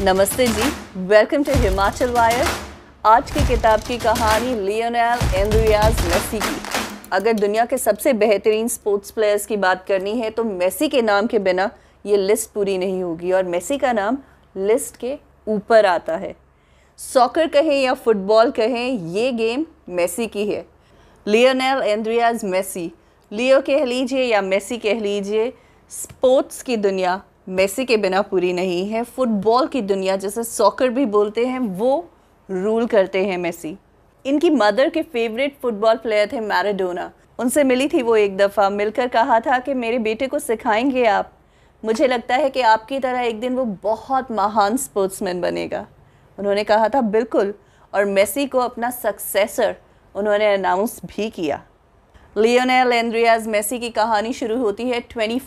नमस्ते जी welcome to Himachal Wire आज की किताब की कहानी लियोनेल एंड्रियाज मेसी की अगर दुनिया के सबसे बेहतरीन स्पोर्ट्स प्लेयर्स की बात करनी है तो मेसी के नाम के बिना ये लिस्ट पूरी नहीं होगी और मेसी का नाम लिस्ट के ऊपर आता है सॉकर कहें या फुटबॉल कहें ये गेम मेसी की है लियोनेल एंड्रियाज मेसी लियो कह लीजिए या मेसी कह लीजिए स्पोर्ट्स की दुनिया मेसी के बिना पूरी नहीं है फुटबॉल की दुनिया जैसे सॉकर भी बोलते हैं वो रूल करते हैं मेसी इनकी मदर के फेवरेट फुटबॉल प्लेयर थे मैराडोना उनसे मिली थी वो एक दफ़ा मिलकर कहा था कि मेरे बेटे को सिखाएंगे आप मुझे लगता है कि आपकी तरह एक दिन वो बहुत महान स्पोर्ट्समैन बनेगा उन्होंने कहा था बिल्कुल और मेसी को अपना सक्सेसर उन्होंने अनाउंस भी किया लियोनेल एंड्रियाज मेसी की कहानी शुरू होती है ट्वेंटी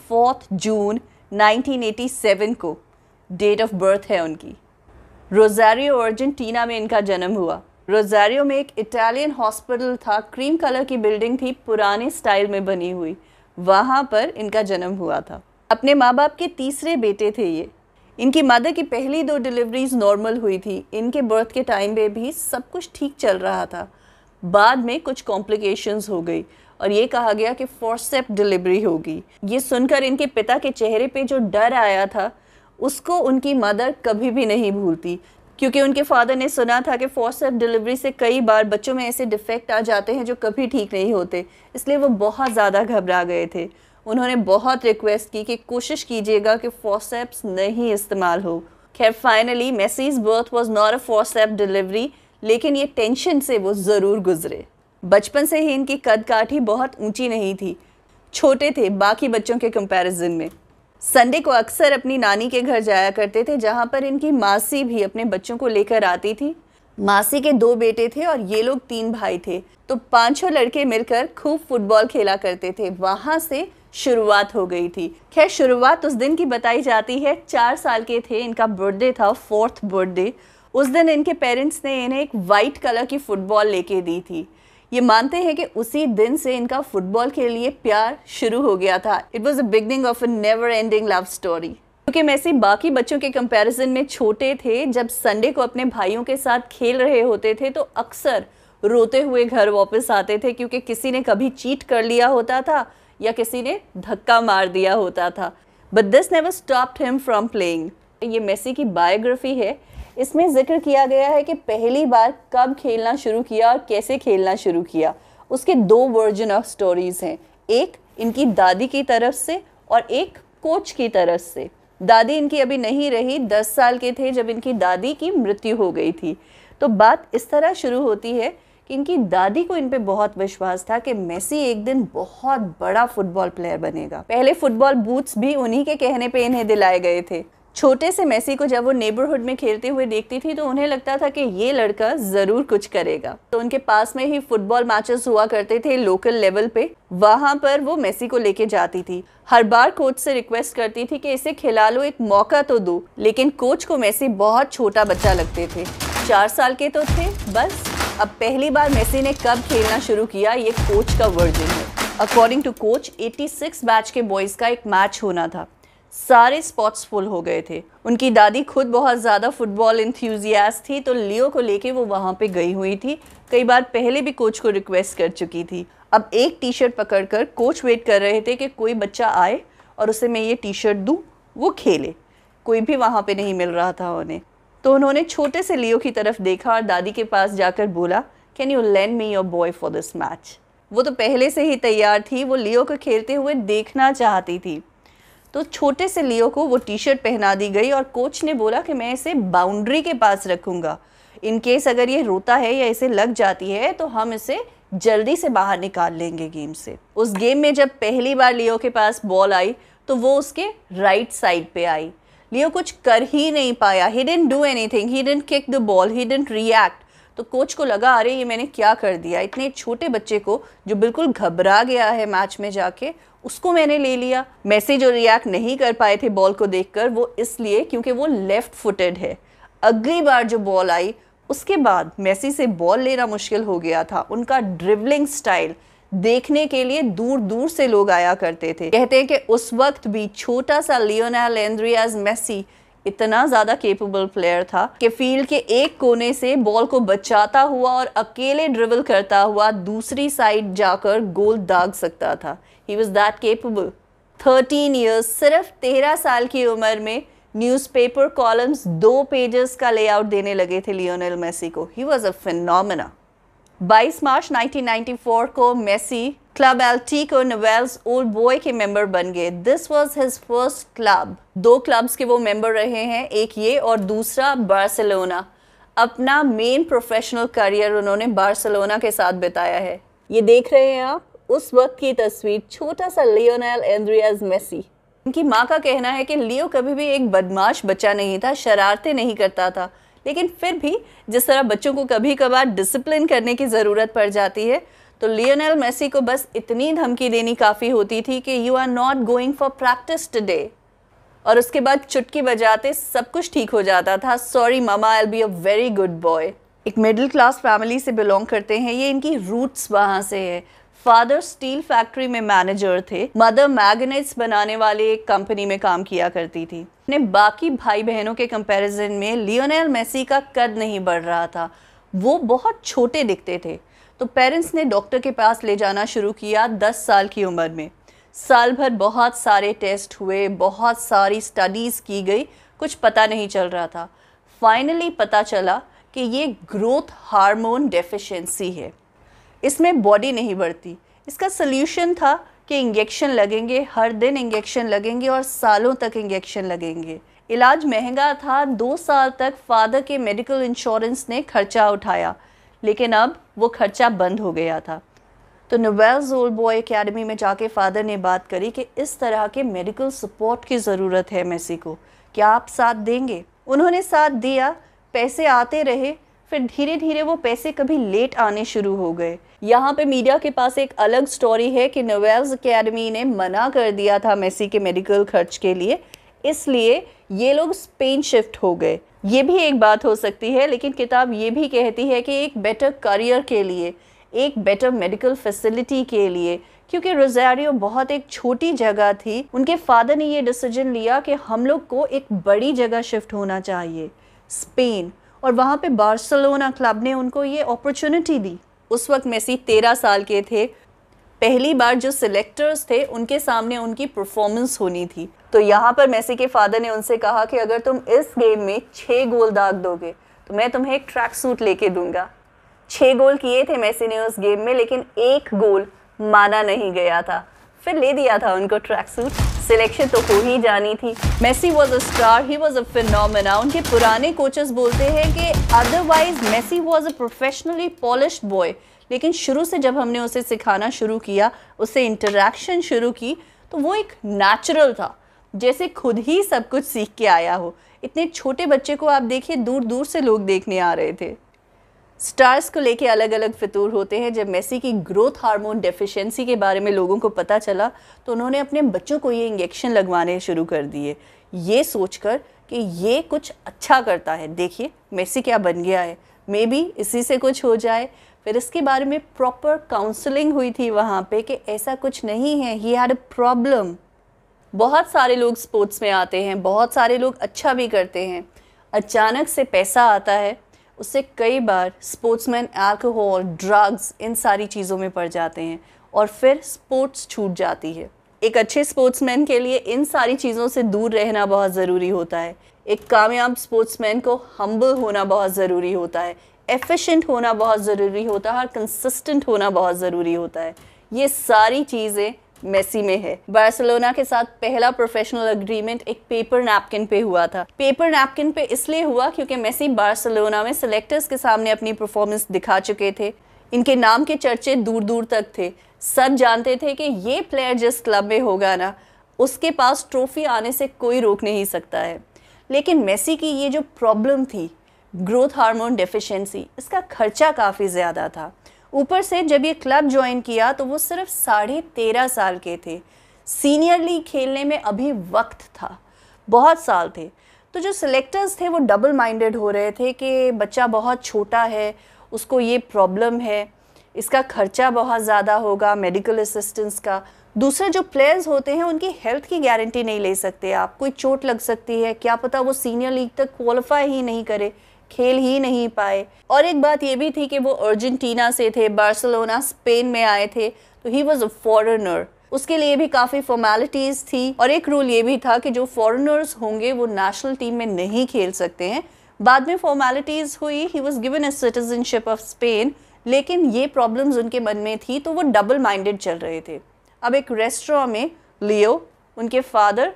जून 1987 को डेट ऑफ बर्थ है उनकी रोजारियो अर्जेंटीना में इनका जन्म हुआ रोजारियो में एक इटालियन हॉस्पिटल था क्रीम कलर की बिल्डिंग थी पुराने स्टाइल में बनी हुई वहाँ पर इनका जन्म हुआ था अपने माँ बाप के तीसरे बेटे थे ये इनकी मदर की पहली दो डिलीवरीज नॉर्मल हुई थी इनके बर्थ के टाइम पे भी सब कुछ ठीक चल रहा था बाद में कुछ कॉम्प्लिकेशंस हो गई और ये कहा गया कि फोर्सेप डिलीवरी होगी ये सुनकर इनके पिता के चेहरे पे जो डर आया था उसको उनकी मदर कभी भी नहीं भूलती क्योंकि उनके फादर ने सुना था कि फोर्सेप डिलीवरी से कई बार बच्चों में ऐसे डिफेक्ट आ जाते हैं जो कभी ठीक नहीं होते इसलिए वो बहुत ज़्यादा घबरा गए थे उन्होंने बहुत रिक्वेस्ट की कि कोशिश कीजिएगा कि फोर्सेप्स नहीं इस्तेमाल हो खैर finally Messi's birth was not a forceps delivery लेकिन ये टेंशन से वो ज़रूर गुजरे बचपन से ही इनकी कद काठी बहुत ऊंची नहीं थी छोटे थे बाकी बच्चों के कंपैरिजन में संडे को अक्सर अपनी नानी के घर जाया करते थे जहाँ पर इनकी मासी भी अपने बच्चों को लेकर आती थी मासी के दो बेटे थे और ये लोग तीन भाई थे तो पांचों लड़के मिलकर खूब फुटबॉल खेला करते थे वहाँ से शुरुआत हो गई थी खैर शुरुआत उस दिन की बताई जाती है चार साल के थे इनका बर्थडे था फोर्थ बर्थडे उस दिन इनके पेरेंट्स ने इन्हें एक वाइट कलर की फ़ुटबॉल लेके दी थी ये मानते हैं कि उसी दिन से इनका फुटबॉल के लिए प्यार शुरू हो गया था it was the beginning of a never ending love story क्योंकि मैसी बाकी बच्चों के कंपैरिजन में छोटे थे जब संडे को अपने भाइयों के साथ खेल रहे होते थे तो अक्सर रोते हुए घर वापस आते थे क्योंकि किसी ने कभी चीट कर लिया होता था या किसी ने धक्का मार दिया होता था but this never stop him from playing ये मेसी की बायोग्राफी है इसमें जिक्र किया गया है कि पहली बार कब खेलना शुरू किया और कैसे खेलना शुरू किया उसके दो वर्जन ऑफ स्टोरीज़ हैं एक इनकी दादी की तरफ से और एक कोच की तरफ से दादी इनकी अभी नहीं रही दस साल के थे जब इनकी दादी की मृत्यु हो गई थी तो बात इस तरह शुरू होती है कि इनकी दादी को इन पे बहुत विश्वास था कि मेसी एक दिन बहुत बड़ा फुटबॉल प्लेयर बनेगा पहले फुटबॉल बूट्स भी उन्हीं के कहने पे इन्हें दिलाए गए थे छोटे से मैसी को जब वो नेबरहुड में खेलते हुए देखती थी तो उन्हें लगता था कि ये लड़का ज़रूर कुछ करेगा तो उनके पास में ही फुटबॉल मैचेस हुआ करते थे लोकल लेवल पे वहाँ पर वो मेसी को लेके जाती थी हर बार कोच से रिक्वेस्ट करती थी कि इसे खिला लो एक मौका तो दो लेकिन कोच को मैसी बहुत छोटा बच्चा लगते थे चार साल के तो थे बस अब पहली बार मेसी ने कब खेलना शुरू किया ये कोच का वर्जन है अकॉर्डिंग टू कोच 86 बैच के बॉयज़ का एक मैच होना था सारे स्पॉट्स फुल हो गए थे उनकी दादी खुद बहुत ज़्यादा फुटबॉल इंथ्यूजियाज थी तो लियो को लेके वो वहाँ पे गई हुई थी कई बार पहले भी कोच को रिक्वेस्ट कर चुकी थी अब एक टी शर्ट पकड़ कर कोच वेट कर रहे थे कि कोई बच्चा आए और उसे मैं ये टी शर्ट दूँ वो खेले कोई भी वहाँ पर नहीं मिल रहा था उन्हें तो उन्होंने छोटे से लियो की तरफ देखा और दादी के पास जाकर बोला can you lend me your boy for this match वो तो पहले से ही तैयार थी वो लियो को खेलते हुए देखना चाहती थी तो छोटे से लियो को वो टी शर्ट पहना दी गई और कोच ने बोला कि मैं इसे बाउंड्री के पास रखूँगा इन केस अगर ये रोता है या इसे लग जाती है तो हम इसे जल्दी से बाहर निकाल लेंगे गेम से उस गेम में जब पहली बार लियो के पास बॉल आई तो वो उसके राइट साइड पे आई लियो कुछ कर ही नहीं पाया he didn't do anything he didn't kick the ball he didn't react तो कोच को लगा अरे ये मैंने क्या कर दिया इतने छोटे बच्चे को जो बिल्कुल घबरा गया है मैच में जाके उसको मैंने ले लिया मैसेज और रिएक्ट नहीं कर पाए थे बॉल को देखकर वो इसलिए क्योंकि वो लेफ़्ट फुटेड है अगली बार जो बॉल आई उसके बाद मेसी से बॉल लेना मुश्किल हो गया था उनका ड्रिबलिंग स्टाइल देखने के लिए दूर दूर से लोग आया करते थे कहते हैं कि उस वक्त भी छोटा सा लियोनाल एंड्रियाज मेसी इतना ज़्यादा केपेबल प्लेयर था कि फील्ड के एक कोने से बॉल को बचाता हुआ और अकेले ड्रिबल करता हुआ दूसरी साइड जाकर गोल दाग सकता था he was that capable thirteen years सिर्फ तेरह साल की उम्र में न्यूज़पेपर कॉलम्स दो पेजेस का लेआउट देने लगे थे लियोनेल मेसी को ही वॉज अ फिनोमिना 22 मार्च 1994 को Messi club Atletico Newell's Old Boys के मेंबर बन गए this was his first club दो क्लब्स के वो मेंबर रहे हैं एक ये और दूसरा बार्सिलोना अपना मेन प्रोफेशनल करियर उन्होंने बार्सिलोना के साथ बिताया है ये देख रहे हैं आप उस वक्त की तस्वीर छोटा सा लियोनेल एंड्रियाज मेसी इनकी माँ का कहना है कि लियो कभी भी एक बदमाश बच्चा नहीं था शरारते नहीं करता था लेकिन फिर भी जिस तरह बच्चों को कभी कभार डिसिप्लिन करने की ज़रूरत पड़ जाती है तो लियोनेल मेसी को बस इतनी धमकी देनी काफ़ी होती थी कि you are not going for practice today और उसके बाद चुटकी बजाते सब कुछ ठीक हो जाता था sorry mama I be a very good boy एक मिडिल क्लास फैमिली से बिलोंग करते हैं ये इनकी रूट्स वहाँ से है फादर स्टील फैक्ट्री में मैनेजर थे मदर मैग्नेट्स बनाने वाले एक कंपनी में काम किया करती थी अपने बाकी भाई बहनों के कंपैरिजन में लियोनेल मेसी का कद नहीं बढ़ रहा था वो बहुत छोटे दिखते थे तो पेरेंट्स ने डॉक्टर के पास ले जाना शुरू किया दस साल की उम्र में साल भर बहुत सारे टेस्ट हुए बहुत सारी स्टडीज़ की गई कुछ पता नहीं चल रहा था फाइनली पता चला कि ये ग्रोथ हार्मोन डेफिशिएंसी है इसमें बॉडी नहीं बढ़ती इसका सल्यूशन था कि इंजेक्शन लगेंगे हर दिन इंजेक्शन लगेंगे और सालों तक इंजेक्शन लगेंगे इलाज महंगा था दो साल तक फादर के मेडिकल इंश्योरेंस ने खर्चा उठाया लेकिन अब वो खर्चा बंद हो गया था तो नोवेल ओल्ड बॉय अकेडमी में जाके फादर ने बात करी कि इस तरह के मेडिकल सपोर्ट की ज़रूरत है मेसी को क्या आप साथ देंगे उन्होंने साथ दिया पैसे आते रहे फिर धीरे धीरे वो पैसे कभी लेट आने शुरू हो गए यहाँ पे मीडिया के पास एक अलग स्टोरी है कि नोवेल्स अकेडमी ने मना कर दिया था मेसी के मेडिकल खर्च के लिए इसलिए ये लोग स्पेन शिफ्ट हो गए ये भी एक बात हो सकती है लेकिन किताब ये भी कहती है कि एक बेटर करियर के लिए एक बेटर मेडिकल फैसिलिटी के लिए क्योंकि रोजारियो बहुत एक छोटी जगह थी उनके फादर ने ये डिसीजन लिया कि हम लोग को एक बड़ी जगह शिफ्ट होना चाहिए स्पेन और वहाँ पे बार्सलोना क्लब ने उनको ये अपॉर्चुनिटी दी उस वक्त मेसी तेरह साल के थे पहली बार जो सिलेक्टर्स थे उनके सामने उनकी परफॉर्मेंस होनी थी तो यहाँ पर मेसी के फादर ने उनसे कहा कि अगर तुम इस गेम में छः गोल दाग दोगे तो मैं तुम्हें एक ट्रैक सूट लेके दूंगा छः गोल किए थे मेसी ने उस गेम में लेकिन एक गोल माना नहीं गया था फिर ले दिया था उनको ट्रैक सूट सिलेक्शन तो हो ही जानी थी Messi was a star he was a phenomena उनके पुराने कोचेस बोलते हैं कि otherwise Messi was a professionally polish boy लेकिन शुरू से जब हमने उसे सिखाना शुरू किया उससे इंटरेक्शन शुरू की तो वो एक नेचुरल था जैसे खुद ही सब कुछ सीख के आया हो इतने छोटे बच्चे को आप देखिए दूर दूर से लोग देखने आ रहे थे स्टार्स को लेके अलग अलग फितूर होते हैं जब मेसी की ग्रोथ हार्मोन डेफिशिएंसी के बारे में लोगों को पता चला तो उन्होंने अपने बच्चों को ये इंजेक्शन लगवाने शुरू कर दिए ये सोचकर कि ये कुछ अच्छा करता है देखिए मेसी क्या बन गया है मे बी इसी से कुछ हो जाए फिर इसके बारे में प्रॉपर काउंसलिंग हुई थी वहाँ पे कि ऐसा कुछ नहीं है ही हैड अ प्रॉब्लम बहुत सारे लोग स्पोर्ट्स में आते हैं बहुत सारे लोग अच्छा भी करते हैं अचानक से पैसा आता है उससे कई बार स्पोर्ट्समैन अल्कोहल ड्रग्स इन सारी चीज़ों में पड़ जाते हैं और फिर स्पोर्ट्स छूट जाती है एक अच्छे स्पोर्ट्समैन के लिए इन सारी चीज़ों से दूर रहना बहुत ज़रूरी होता है एक कामयाब स्पोर्ट्समैन को हम्बल होना बहुत ज़रूरी होता है एफिशिएंट होना बहुत ज़रूरी होता है और कंसिस्टेंट होना बहुत ज़रूरी होता है ये सारी चीज़ें मेसी में है बार्सिलोना के साथ पहला प्रोफेशनल अग्रीमेंट एक पेपर नैपकिन पे हुआ था पेपर नैपकिन पे इसलिए हुआ क्योंकि मेसी बार्सिलोना में सिलेक्टर्स के सामने अपनी परफॉर्मेंस दिखा चुके थे इनके नाम के चर्चे दूर दूर तक थे सब जानते थे कि ये प्लेयर जिस क्लब में होगा ना उसके पास ट्रॉफी आने से कोई रोक नहीं सकता है लेकिन मेसी की ये जो प्रॉब्लम थी ग्रोथ हार्मोन डेफिशिएंसी इसका खर्चा काफ़ी ज़्यादा था ऊपर से जब ये क्लब ज्वाइन किया तो वो सिर्फ साढ़े तेरह साल के थे सीनियर लीग खेलने में अभी वक्त था बहुत साल थे तो जो सिलेक्टर्स थे वो डबल माइंडेड हो रहे थे कि बच्चा बहुत छोटा है उसको ये प्रॉब्लम है इसका खर्चा बहुत ज़्यादा होगा मेडिकल असिस्टेंस का दूसरे जो प्लेयर्स होते हैं उनकी हेल्थ की गारंटी नहीं ले सकते आप कोई चोट लग सकती है क्या पता वो सीनियर लीग तक क्वालिफाई ही नहीं करे खेल ही नहीं पाए और एक बात ये भी थी कि वो अर्जेंटीना से थे बार्सिलोना स्पेन में आए थे तो ही वॉज अ फॉरनर उसके लिए भी काफ़ी फॉर्मेलिटीज़ थी और एक रूल ये भी था कि जो फॉरनर्स होंगे वो नेशनल टीम में नहीं खेल सकते हैं बाद में फॉर्मेलिटीज़ हुई he was given a citizenship of Spain लेकिन ये प्रॉब्लम्स उनके मन में थी तो वो डबल माइंडेड चल रहे थे अब एक रेस्टोरेंट में लियो उनके फादर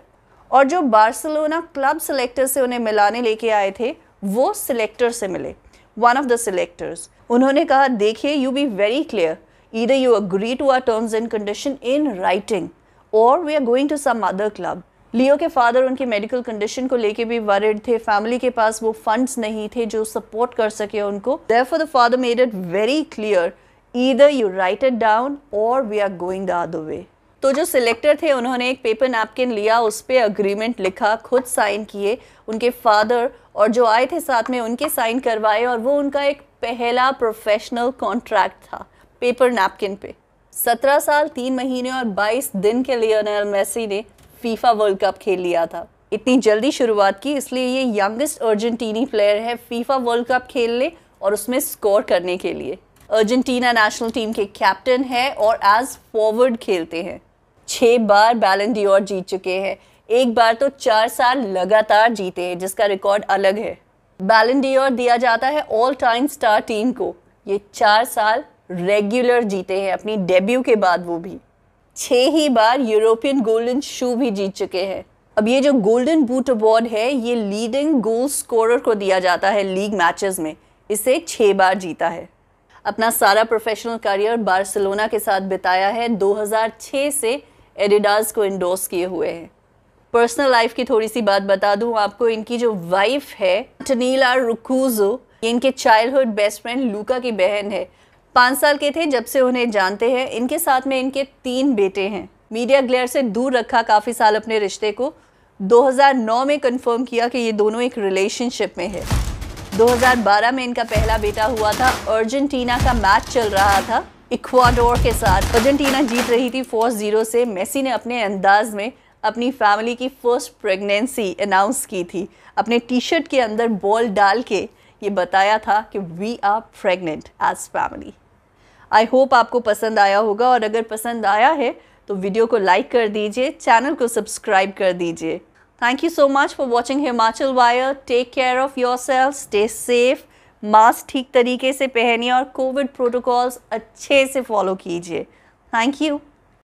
और जो बार्सिलोना क्लब सेलेक्टर से उन्हें मिलाने लेके आए थे वो सिलेक्टर से मिले वन ऑफ द सिलेक्टर्स उन्होंने कहा देखिए you be very clear either you agree to our terms and condition in writing और we are going to some other club Leo के फादर उनकी मेडिकल कंडीशन को लेके भी वरिड थे फैमिली के पास वो फंड्स नहीं थे जो सपोर्ट कर सके उनको for the father made it very clear either you write it down और we are going the other way तो जो सिलेक्टर थे उन्होंने एक पेपर नैपकिन लिया उस पर अग्रीमेंट लिखा खुद साइन किए उनके फादर और जो आए थे साथ में उनके साइन करवाए और वो उनका एक पहला प्रोफेशनल कॉन्ट्रैक्ट था पेपर नैपकिन पे सत्रह साल तीन महीने और बाईस दिन के लियोनेल मेसी ने फीफा वर्ल्ड कप खेल लिया था इतनी जल्दी शुरुआत की इसलिए ये यंगेस्ट अर्जेंटीनी प्लेयर है फीफा वर्ल्ड कप खेलने और उसमें स्कोर करने के लिए अर्जेंटीना नेशनल टीम के कैप्टन है और एज फॉरवर्ड खेलते हैं छः बार बैलेंडी और जीत चुके हैं एक बार तो चार साल लगातार जीते जिसका रिकॉर्ड अलग है बैलेंडियोर दिया जाता है ऑल टाइम स्टार टीम को ये चार साल रेगुलर जीते हैं अपनी डेब्यू के बाद वो भी छह ही बार यूरोपियन गोल्डन शू भी जीत चुके हैं अब ये जो गोल्डन बूट अवार्ड है ये लीडिंग गोल स्कोरर को दिया जाता है लीग मैचेस में इसे छः बार जीता है अपना सारा प्रोफेशनल करियर बार्सिलोना के साथ बिताया है 2006 से एडिडास को इंडोर्स किए हुए हैं पर्सनल लाइफ की थोड़ी सी बात बता दूं आपको इनकी जो वाइफ है टनीला रुकूजो ये इनके चाइल्डहुड बेस्ट फ्रेंड लूका की बहन है पाँच साल के थे जब से उन्हें जानते हैं इनके साथ में इनके तीन बेटे हैं मीडिया ग्लेयर से दूर रखा काफ़ी साल अपने रिश्ते को 2009 में कंफर्म किया कि ये दोनों एक रिलेशनशिप में है 2012 में इनका पहला बेटा हुआ था अर्जेंटीना का मैच चल रहा था इक्वाडोर के साथ अर्जेंटीना जीत रही थी फोर जीरो से मेसी ने अपने अंदाज में अपनी फैमिली की फर्स्ट प्रेगनेंसी अनाउंस की थी अपने टी शर्ट के अंदर बॉल डाल के ये बताया था कि we are pregnant as family I hope आपको पसंद आया होगा और अगर पसंद आया है तो वीडियो को लाइक कर दीजिए चैनल को सब्सक्राइब कर दीजिए thank you so much for watching Himachal Wire take care of yourself stay safe mask ठीक तरीके से पहनिए और कोविड प्रोटोकॉल्स अच्छे से फॉलो कीजिए थैंक यू